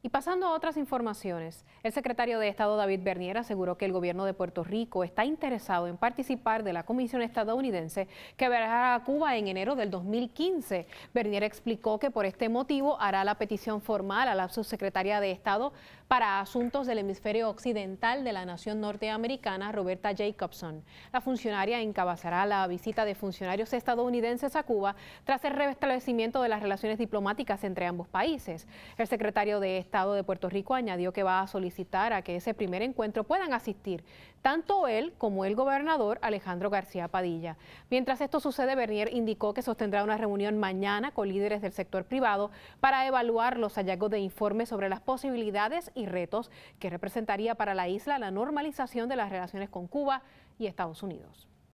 Y pasando a otras informaciones, el secretario de Estado David Bernier aseguró que el gobierno de Puerto Rico está interesado en participar de la comisión estadounidense que viajará a Cuba en enero del 2015. Bernier explicó que por este motivo hará la petición formal a la subsecretaria de Estado para Asuntos del Hemisferio Occidental de la Nación Norteamericana, Roberta Jacobson. La funcionaria encabezará la visita de funcionarios estadounidenses a Cuba tras el restablecimiento de las relaciones diplomáticas entre ambos países. El secretario de Estado de Puerto Rico añadió que va a solicitar a que ese primer encuentro puedan asistir tanto él como el gobernador Alejandro García Padilla. Mientras esto sucede, Bernier indicó que sostendrá una reunión mañana con líderes del sector privado para evaluar los hallazgos de informes sobre las posibilidades y retos que representaría para la isla la normalización de las relaciones con Cuba y Estados Unidos.